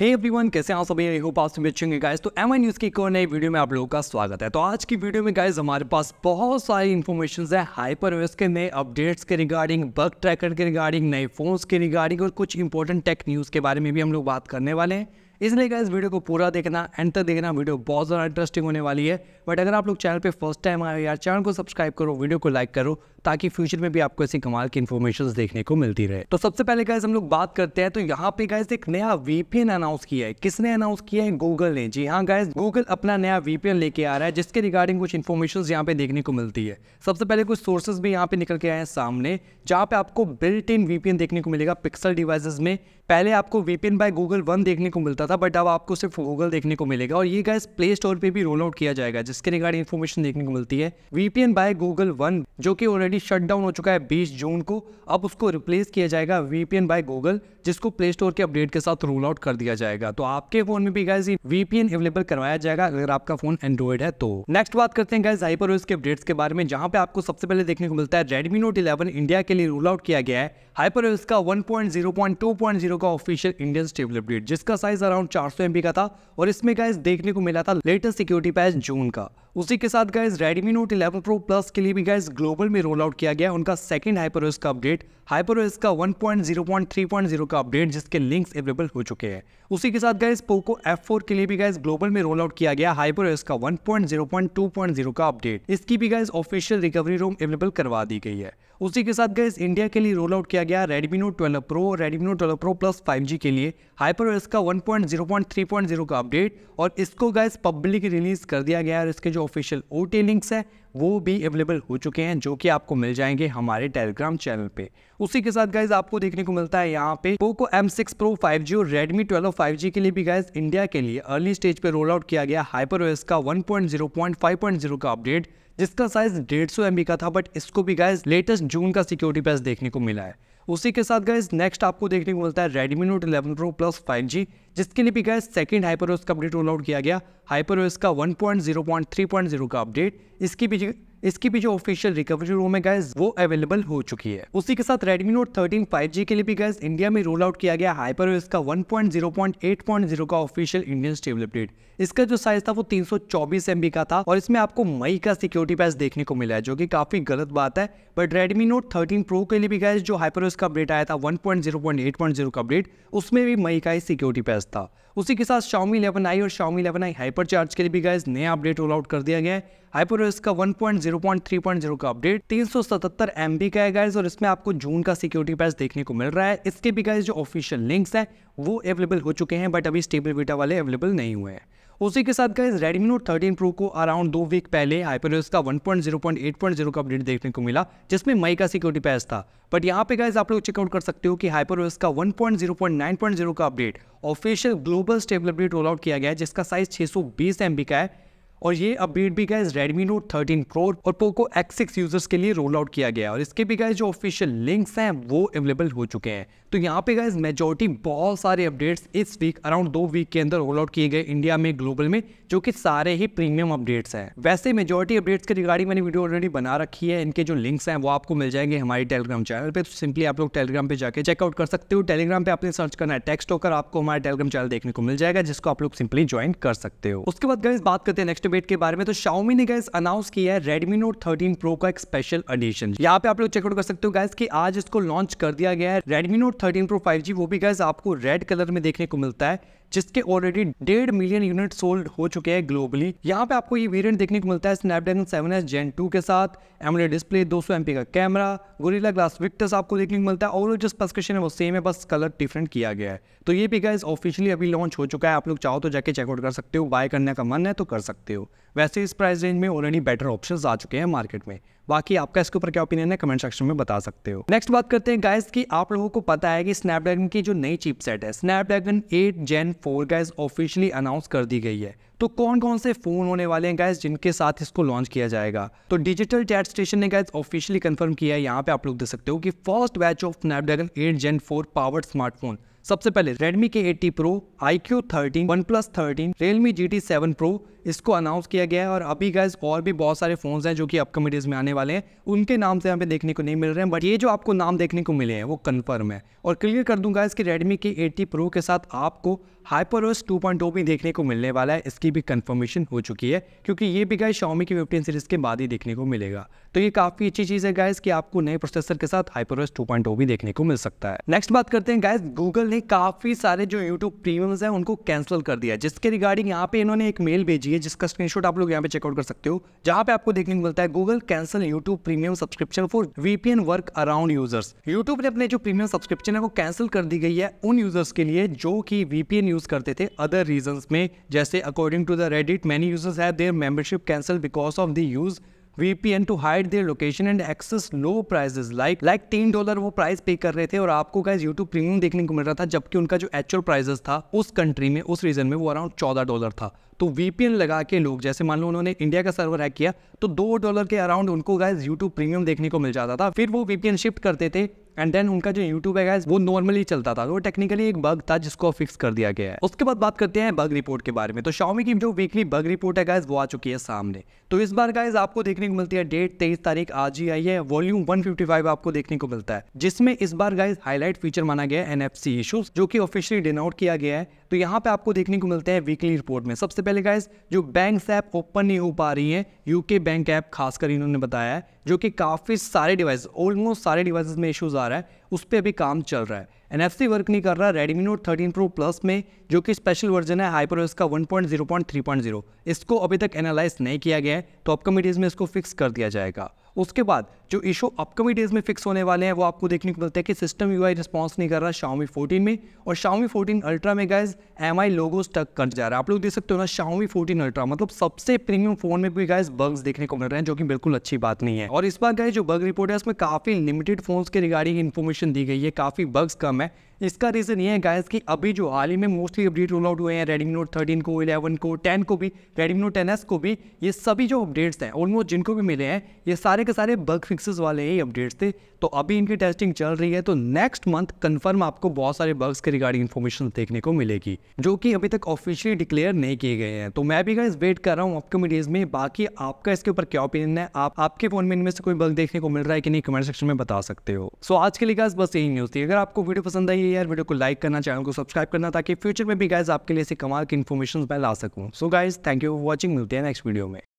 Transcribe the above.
हे hey everyone कैसे आप सभी हो होप आप सभी अच्छे गाइस तो एम आई न्यूज़ की एक और नई वीडियो में आप लोगों का स्वागत है तो आज की वीडियो में गाइस हमारे पास बहुत सारी इन्फॉर्मेशन है हाइपरवेस के नए अपडेट्स के रिगार्डिंग बग ट्रैकर के रिगार्डिंग नए फोन्स के रिगार्डिंग और कुछ इंपॉर्टेंट टेक न्यूज़ के बारे में भी हम लोग बात करने वाले हैं इसलिए गाइस वीडियो को पूरा देखना एंड तक देखना वीडियो बहुत ज़्यादा इंटरेस्टिंग होने वाली है बट अगर आप लोग चैनल पर फर्स्ट टाइम आए यार चैनल को सब्सक्राइब करो वीडियो को लाइक करो ताकि फ्यूचर में भी आपको ऐसी कमाल की इन्फॉर्मेशन देखने को मिलती रहे तो सबसे पहले गाइज हम लोग बात करते हैं तो यहाँ पे गाइज एक नया वीपीएन अनाउंस किया है किसने अनाउंस किया है गूगल ने जी हाँ गाइज गूगल अपना नया वीपीएन लेके आ रहा है जिसके रिगार्डिंग कुछ इन्फॉर्मेशन यहाँ पे देखने को मिलती है सबसे पहले कुछ सोर्सेज भी यहाँ पे निकल के आए हैं सामने जहाँ पे आपको बिल्ट इन वीपीएन देखने को मिलेगा पिक्सल डिवाइसेज में पहले आपको वीपीएन बाय गूगल वन देखने को मिलता था बट अब आपको सिर्फ गूगल देखने को मिलेगा और ये गाइस प्ले स्टोर पे भी रोल आउट किया जाएगा जिसके रिगार्डिंग इन्फॉर्मेशन देखने को मिलती है वीपीएन बाय गूगल वन जो कि ऑलरेडी ऑलरेडी शट डाउन हो चुका है 20 जून को अब उसको रिप्लेस किया जाएगा वीपीएन बाय गूगल जिसको प्ले स्टोर के अपडेट के साथ रोल आउट कर दिया जाएगा तो आपके फोन में भी गाइज वीपीएन अवेलेबल करवाया जाएगा अगर आपका फोन एंड्रॉइड है तो नेक्स्ट बात करते हैं गाइज हाइपर के अपडेट्स के बारे में जहां पे आपको सबसे पहले देखने को मिलता है रेडमी नोट इलेवन इंडिया के लिए रोल आउट किया गया है हाइपरवेल्स का 1.0.2.0 का ऑफिशियल इंडियन स्टेबल अपडेट जिसका साइज अराउंड 400 एमबी का था और इसमें गाइस देखने को मिला था लेटेस्ट सिक्योरिटी पैच जून का उसी के साथ guys Redmi Note 11 Pro Plus के लिए भी गाइज ग्लोबल में रोल आउट किया गया उनका सेकंड हाइपरवेस का अपडेट हाइपरवेस का 1.0.3.0 का अपडेट जिसके लिंक्स अवेलेबल हो चुके हैं उसी के साथ गाइज Poco F4 के लिए भी गाइज ग्लोबल में रोल आउट किया गया हाइपरवेस का 1.0.2.0 का अपडेट इसकी भी guys official recovery ROM available करवा दी गई है उसी के साथ गैस इंडिया के लिए रोल आउट किया गया Redmi note twelve pro Redmi note twelve pro plus five G के लिए हाइपर का one point zero point three point zero का अपडेट और इसको गैस पब्लिक रिलीज कर दिया गया और इसके जो ऑफिशियल ओ लिंक्स है वो भी अवेलेबल हो चुके हैं जो कि आपको मिल जाएंगे हमारे टेलीग्राम चैनल पे उसी के साथ गाइज आपको देखने को मिलता है यहाँ पे पोको M6 Pro 5G और Redmi 12 5G के लिए भी गाइज इंडिया के लिए अर्ली स्टेज पे रोल आउट किया गया हाइपर का 1.0.5.0 का अपडेट जिसका साइज डेढ़ सौ का था बट इसको भी गाइज लेटेस्ट जून का सिक्योरिटी पैस देखने को मिला है उसी के साथ गाइज नेक्स्ट आपको देखने को मिलता है Redmi note 11 pro plus 5G जिसके लिए भी गाइज सेकंड हाइपर का अपडेट रोल आउट किया गया हाइपर का 1.0.3.0 का अपडेट इसकी भी इसकी भी जो ऑफिशियल रिकवरी रूम है गैस वो अवेलेबल हो चुकी है उसी के साथ रेडमी नोट थर्टीन फाइव के लिए भी गैस इंडिया में रोल आउट किया गया हाइपर का वन का ऑफिशियल इंडियन स्टेबल अपडेट इसका जो साइज था वो तीन सौ का था और इसमें आपको मई का सिक्योरिटी पैस देखने को मिला है जो कि काफी गलत बात है but Redmi note thirteen pro के लिए भी गैस जो हाइपर का अपडेट आया था वन का अपडेट उसमें भी मई का ही सिक्योरिटी पैस था उसी के साथ इलेवन आई और इलेवन आई हाइपर चार्ज के लिए भी गाइज नया अपडेट रोल आउट कर दिया गया है हाइपरवेस का 1.0.3.0 का अपडेट 377 MB का है गाइज और इसमें आपको जून का सिक्योरिटी पैच देखने को मिल रहा है इसके भी गाइज जो ऑफिशियल लिंक्स हैं वो अवेलेबल हो चुके हैं बट अभी स्टेबल बीटा वाले अवेलेबल नहीं हुए हैं उसी के साथ गाइज Redmi Note 13 Pro को अराउंड दो वीक पहले हाइपरवेस का 1.0.8.0 का अपडेट देखने को मिला जिसमें मई का सिक्योरिटी पैस था बट यहाँ पे गाइज आप लोग चेकआउट कर सकते हो कि हाइपरवेस का 1.0.9.0 का update official global stable update roll out किया गया है जिसका साइज 620 सौ का है और ये अपडेट भी guys Redmi note thirteen pro और पोको एक्स सिक्स यूजर्स के लिए रोल आउट किया गया और इसके भी गाइज जो ऑफिशियल लिंक्स हैं वो अवेलेबल हो चुके हैं तो यहाँ पे गाइज मेजोरिटी बहुत सारे अपडेट्स इस वीक अराउंड दो वीक के अंदर रोल आउट किए गए इंडिया में ग्लोबल में जो कि सारे ही प्रीमियम अपडेट्स हैं वैसे मेजोरिटी अपडेट्स के रिगार्डिंग मैंने वीडियो ऑलरेडी बना रखी है इनके जो लिंक्स हैं वो आपको मिल जाएंगे हमारे टेलीग्राम चैनल पर तो सिंपली आप लोग टेलीग्राम पर जाकर चेकआउट कर सकते हो टेलीग्राम पर आपने सर्च करना है टेक्स्ट होकर आपको हमारे टेलीग्राम चैनल देखने को मिल जाएगा जिसको आप लोग सिंपली ज्वाइन कर सकते हो उसके बाद गाइज बात करते हैं नेक्स्ट वेट के बारे में तो शाओमी ने गैस अनाउंस किया है रेडमी नोट थर्टीन प्रो का एक स्पेशल एडिशन यहाँ पे आप लोग चेकआउट कर सकते हो गैस की आज इसको लॉन्च कर दिया गया है Redmi note thirteen pro five वो भी गैस आपको रेड कलर में देखने को मिलता है जिसके ऑलरेडी डेढ़ मिलियन यूनिट सोल्ड हो चुके हैं ग्लोबली यहाँ पे आपको ये वेरियंट देखने को मिलता है Snapdragon seven S gen two के साथ एमरे डिस्प्ले दो सौ का कैमरा गोरिल्ला ग्लास विक्टस आपको देखने को मिलता है और जो स्पेसिफिकेशन है वो सेम है बस कलर डिफरेंट किया गया है तो ये भी गाइज ऑफिशियली अभी लॉन्च हो चुका है आप लोग चाहो तो जाके चेकआउट कर सकते हो बाय करने का मन है तो कर सकते हो वैसे इस प्राइस रेंज में ऑलरेडी बेटर ऑप्शन आ चुके हैं मार्केट में बाकी आपका इसके ऊपर क्या ओपिनियन है कमेंट सेक्शन में बता सकते हो नेक्स्ट बात करते हैं गाइस कि आप लोगों को पता है कि स्नैपड्रैगन की जो नई चिपसेट है Snapdragon 8 gen 4 guys officially announce कर दी गई है तो कौन कौन से फोन होने वाले हैं गाइस जिनके साथ इसको लॉन्च किया जाएगा तो डिजिटल चैट स्टेशन ने गाइस ऑफिशियली कन्फर्म किया है यहाँ पे आप लोग देख सकते हो कि first batch of Snapdragon eight gen four powered smartphone सबसे पहले Redmi के 80 Pro, IQ 13, OnePlus 13, Realme GT 7 Pro, इसको अनाउंस किया गया है और अभी गैस और भी बहुत सारे फ़ोन्स हैं जो कि अपकमिंग डेज में आने वाले हैं उनके नाम से यहाँ पे देखने को नहीं मिल रहे हैं बट ये जो आपको नाम देखने को मिले हैं वो कन्फर्म है और क्लियर कर दूंगा इसके रेडमी के एट्टी प्रो के साथ आपको हाइपरओस 2.0 भी देखने को मिलने वाला है इसकी भी कन्फर्मेशन हो चुकी है क्योंकि ये भी गाइस शॉमी की फिफ्टीन सीरीज़ के बाद ही देखने को मिलेगा तो ये काफ़ी अच्छी चीज़ है गाइस कि आपको नए प्रोसेसर के साथ हाइपरओस 2.0 भी देखने को मिल सकता है नेक्स्ट बात करते हैं गाइस गूगल ने काफ़ी सारे जो यूट्यूब प्रीमियम्स हैं उनको कैंसिल कर दिया जिसके रिगार्डिंग यहाँ पे इन्होंने एक मेल भेजी है जिसका स्क्रीनशॉट आप लोग यहाँ पे चेकआउट कर सकते हो जहाँ पे आपको देखने को मिलता है Google cancel YouTube premium subscription for VPN work around users YouTube ने अपने जो प्रीमियम सब्सक्रिप्शन है वो कैंसिल कर दी गई है उन यूजर्स के लिए जो कि वीपीएन यूज करते थे अदर रीजन में जैसे according to the Reddit many users है their membership cancel because of the use VPN to hide their location and access low prices like like तीन डॉलर वो प्राइस पे कर रहे थे और आपको गाइस YouTube प्रीमियम देखने को मिल रहा था जबकि उनका जो एक्चुअल प्राइजेस था उस कंट्री में उस रीजन में वो अराउंड चौदह डॉलर था तो VPN लगा के लोग जैसे मान लो उन्होंने इंडिया का सर्वर हैक किया तो दो डॉलर के अराउंड उनको गाइज YouTube प्रीमियम देखने को मिल जाता था फिर वो VPN शिफ्ट करते थे एंड देन उनका जो यूट्यूब है वो नॉर्मली चलता था वो टेक्निकली एक बग था जिसको फिक्स कर दिया गया है उसके बाद बात करते हैं बग रिपोर्ट के बारे में तो शाओमी की जो वीकली बग रिपोर्ट है वो आ चुकी है सामने तो इस बार गाइज आपको देखने को मिलती है डेट तेईस तारीख आज ही आई है वॉल्यूम वन आपको देखने को मिलता है जिसमें इस बार गाइज हाईलाइट फीचर माना गया है एन एफ जो की ऑफिशियली डिनोट किया गया है तो यहाँ पे आपको देखने को मिलते हैं वीकली रिपोर्ट में सबसे पहले गाइज जो बैंक ऐप ओपन नहीं हो पा रही है यूके बैंक ऐप खासकर इन्होंने बताया है जो कि काफ़ी सारे डिवाइस ऑलमोस्ट सारे डिवाइस में इशूज़ आ रहा है उस पर अभी काम चल रहा है एन एफ सी वर्क नहीं कर रहा रेडमी नोट 13 प्रो प्लस में जो कि स्पेशल वर्जन है हाइपर का 1.0.3.0 इसको अभी तक एनालाइज नहीं किया गया है तो अपकमिंग डेज में इसको फिक्स कर दिया जाएगा उसके बाद जो इशू अपकमिंग डेज में फिक्स होने वाले हैं वो आपको देखने को मिलता है कि सिस्टम यू आई रिस्पॉन्स नहीं कर रहा शाउमी फोर्टीन में और शाउमी फोर्टीन अल्ट्रा में guys M I logo stuck कर जा रहा है आप लोग देख सकते हो ना शाउमी फोर्टीन अल्ट्रा मतलब सबसे प्रीमियम फोन में भी गैस बग्स देखने को मिल रहे हैं जो कि बिल्कुल अच्छी बात नहीं है और इस बार गए जो बग रिपोर्ट है उसमें काफी लिमिटेड फोन के रिगार्डिंग इन्फॉर्मेशन दी गई है काफी बग्स कम है इसका रीज़न ये है गाइस कि अभी जो हाल ही में मोस्टली अपडेट रोल आउट हुए हैं रेडमी नोट थर्टीन को इलेवन को टेन को भी रेडमी नोट टेन को भी ये सभी जो अपडेट्स हैं ऑलमोस्ट जिनको भी मिले हैं ये सारे के सारे बग फिक्सेस वाले ही अपडेट्स थे तो अभी इनकी टेस्टिंग चल रही है तो नेक्स्ट मंथ कन्फर्म आपको बहुत सारे बग्स के रिगार्डिंग इन्फॉर्मेशन देखने को मिलेगी जो कि अभी तक ऑफिशियली डिक्लेयर नहीं किए गए हैं तो मैं भी गाइज वेट कर रहा हूँ अपकमिंग डेज में बाकी आपका इसके ऊपर क्या ओपिनियन है आप आपके फोन में इनमें से कोई बग देखने को मिल रहा है कि नहीं कमेंट सेक्शन में बता सकते हो सो आज के लिए गाइस बस यही न्यूज़ थी अगर आपको वीडियो पसंद आई यार वीडियो को लाइक करना चैनल को सब्सक्राइब करना ताकि फ्यूचर में भी गाइज आपके लिए ऐसे कमाल की इन्फॉर्मेशन मैं ला सकूँ so guys thank you for watching मिलते हैं नेक्स्ट वीडियो में